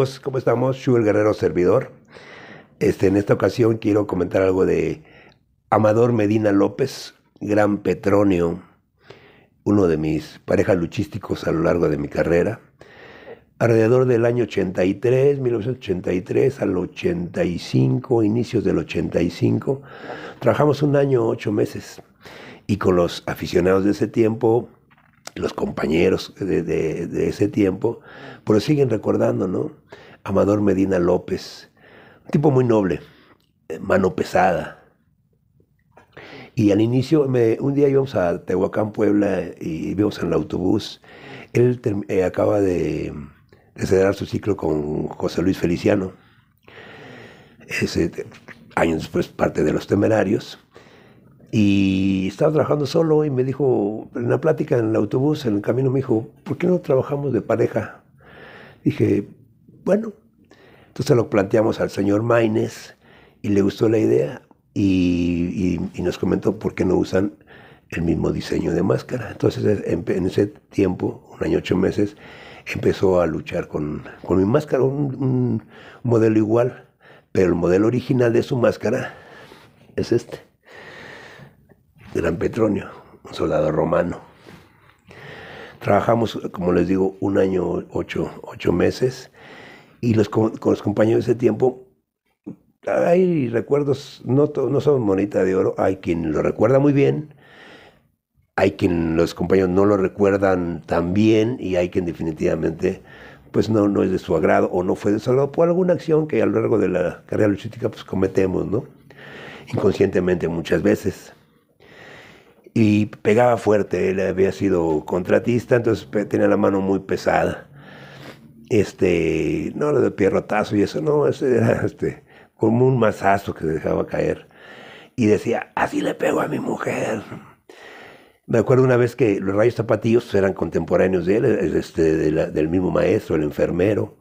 amigos, ¿cómo estamos? el Guerrero Servidor. Este, en esta ocasión quiero comentar algo de Amador Medina López, gran Petronio, uno de mis parejas luchísticos a lo largo de mi carrera. Alrededor del año 83, 1983 al 85, inicios del 85, trabajamos un año, ocho meses. Y con los aficionados de ese tiempo los compañeros de, ese tiempo, pero siguen recordando, ¿no? Amador Medina López, un tipo muy noble, eh, mano pesada. Y al inicio, un día íbamos a Tehuacán, Puebla, y íbamos en el autobús. Él eh, acaba de, de, cerrar su ciclo con José Luis Feliciano. Ese, años después, parte de los temerarios. Y estaba trabajando solo y me dijo, en la plática en el autobús, en el camino, me dijo, ¿por qué no trabajamos de pareja? Dije, bueno. Entonces lo planteamos al señor Maines y le gustó la idea y, nos comentó por qué no usan el mismo diseño de máscara. Entonces en ese tiempo, un año, ocho meses, empezó a luchar con, mi máscara, un modelo igual, pero el modelo original de su máscara es este. Gran Petronio, un soldado romano. Trabajamos, como les digo, un año, ocho, meses, y con los compañeros de ese tiempo hay recuerdos, no, no son monita de oro, hay quien lo recuerda muy bien, hay quien los compañeros no lo recuerdan tan bien y hay quien definitivamente pues no, no es de su agrado o no fue de su agrado por alguna acción que a lo largo de la carrera luchística pues cometemos, ¿no? Inconscientemente muchas veces y pegaba fuerte, él había sido contratista, entonces tenía la mano muy pesada. Este, no lo de pierrotazo y eso, no, ese era este, como un mazazo que se dejaba caer. Y decía, así le pego a mi mujer. Me acuerdo una vez que los rayos zapatillos eran contemporáneos de él, este, del mismo maestro, el enfermero.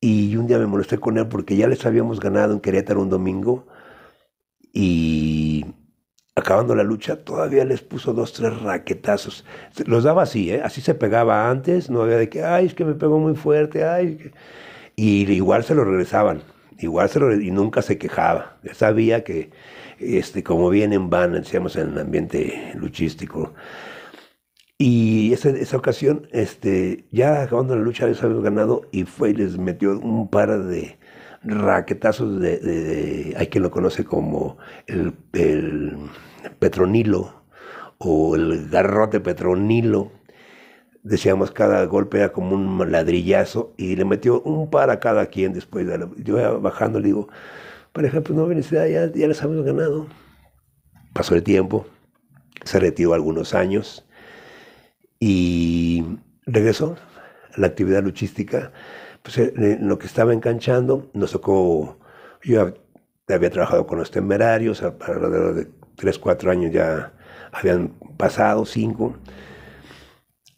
Y un día me molesté con él porque ya les habíamos ganado en Querétaro un domingo. Y acabando la lucha, todavía les puso dos, tres raquetazos. Los daba así, ¿eh? así se pegaba antes, no había de que, ay, es que me pegó muy fuerte, ay. Y igual se lo regresaban, igual se lo, y nunca se quejaba. sabía que, este, como bien en van, decíamos, en el ambiente luchístico. Y esa, esa ocasión, este, ya acabando la lucha, les habían ganado y fue y les metió un par de raquetazos de, hay quien lo conoce como el, petronilo o el garrote petronilo. Decíamos, cada golpe era como un ladrillazo y le metió un par a cada quien después. De yo bajando le digo, por ejemplo, no veniste ya, ya les habíamos ganado. Pasó el tiempo, se retiró algunos años y regresó a la actividad luchística pues eh, lo que estaba enganchando, nos tocó, yo había trabajado con los temerarios, alrededor de 3, 4 años ya habían pasado, 5.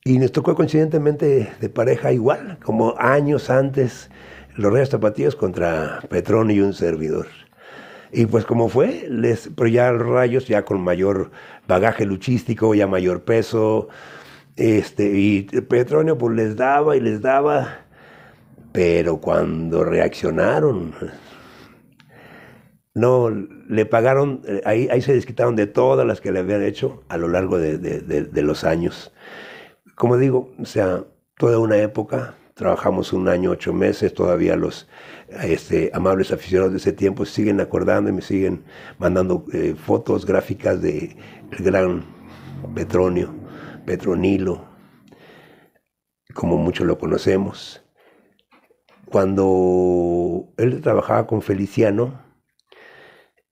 Y nos tocó coincidentemente de pareja igual, como años antes, los Reyes Tapatíos contra Petronio, y un servidor. Y pues como fue, les, pero ya los rayos, ya con mayor bagaje luchístico, ya mayor peso, este, y Petronio pues les daba y les daba, pero cuando reaccionaron, no, le pagaron, eh, ahí, ahí se desquitaron de todas las que le habían hecho a lo largo de, los años. Como digo, o sea, toda una época, trabajamos un año, ocho meses, todavía los este, amables aficionados de ese tiempo siguen acordando y me siguen mandando eh, fotos gráficas de gran Petronio, Petronilo, como muchos lo conocemos. Cuando él trabajaba con Feliciano,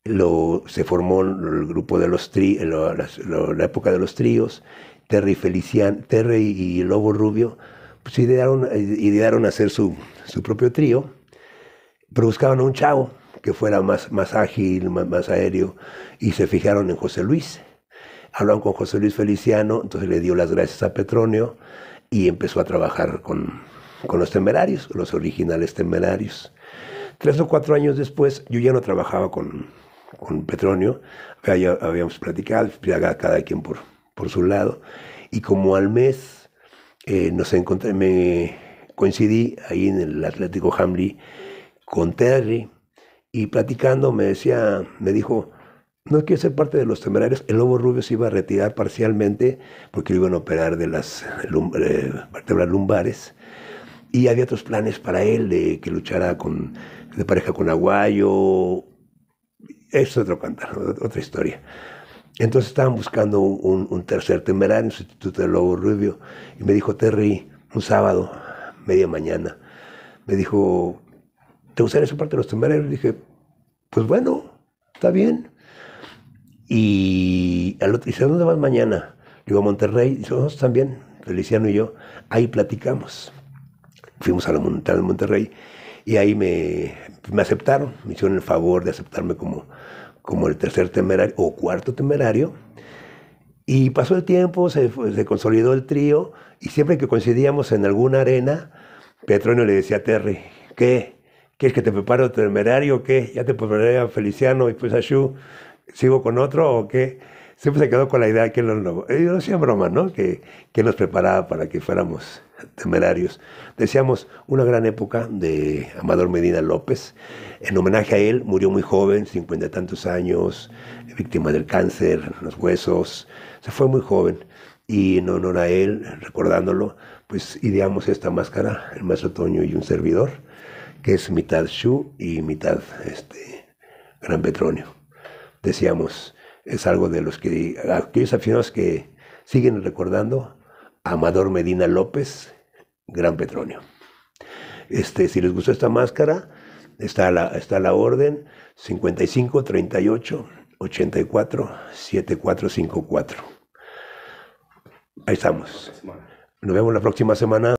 se formó el grupo de los tri, la, época de los tríos, Terry, Feliciano, Terry y Lobo Rubio, pues idearon, a hacer su, propio trío, pero buscaban a un chavo que fuera más, más ágil, más, más, aéreo, y se fijaron en José Luis. Hablaron con José Luis Feliciano, entonces le dio las gracias a Petronio y empezó a trabajar con, con los temerarios, los originales temerarios. Tres o cuatro años después, yo ya no trabajaba con, con Petronio, habíamos platicado, cada quien por, por su lado, y como al mes eh, nos encontré, me coincidí ahí en el Atlético Hamley con Terry, y platicando me decía, me dijo, no quiero ser parte de los temerarios. El Lobo Rubio se iba a retirar parcialmente porque lo iban a operar de las eh, eh, vértebras lumbares y había otros planes para él de que luchara con, de pareja con Aguayo. Es otro cantar, otra historia. Entonces estaban buscando un, tercer temerario en sustituto Instituto de Lobo Rubio. Y me dijo Terry, un sábado, media mañana, me dijo, ¿te gustaría ser parte de los temerarios? Dije, pues bueno, está bien. Y al otro, dice, ¿dónde vas mañana? llegó a Monterrey. y nosotros también, Feliciano y yo. Ahí platicamos fuimos a la montaña de Monterrey y ahí me, me, aceptaron, me hicieron el favor de aceptarme como, como el tercer temerario o cuarto temerario. Y pasó el tiempo, se, consolidó el trío y siempre que coincidíamos en alguna arena, Petronio le decía a Terry, ¿qué? ¿Quieres que te prepare el temerario o qué? Ya te preparé a Feliciano y pues a Shu, ¿sigo con otro o qué? Siempre se quedó con la idea que él no, eh, yo hacía broma, ¿no? Que, que nos preparaba para que fuéramos temerarios. Deseamos una gran época de Amador Medina López. En homenaje a él, murió muy joven, cincuenta y tantos años, víctima del cáncer, los huesos. Se fue muy joven. Y en honor a él, recordándolo, pues ideamos esta máscara, el más otoño y un servidor, que es mitad Shu y mitad este, Gran Petronio. Decíamos, es algo de los que aquellos aficionados que siguen recordando Amador Medina López, Gran Petronio. Este, si les gustó esta máscara, está la, está la orden 55 38 84 7454. Ahí estamos. Nos vemos la próxima semana.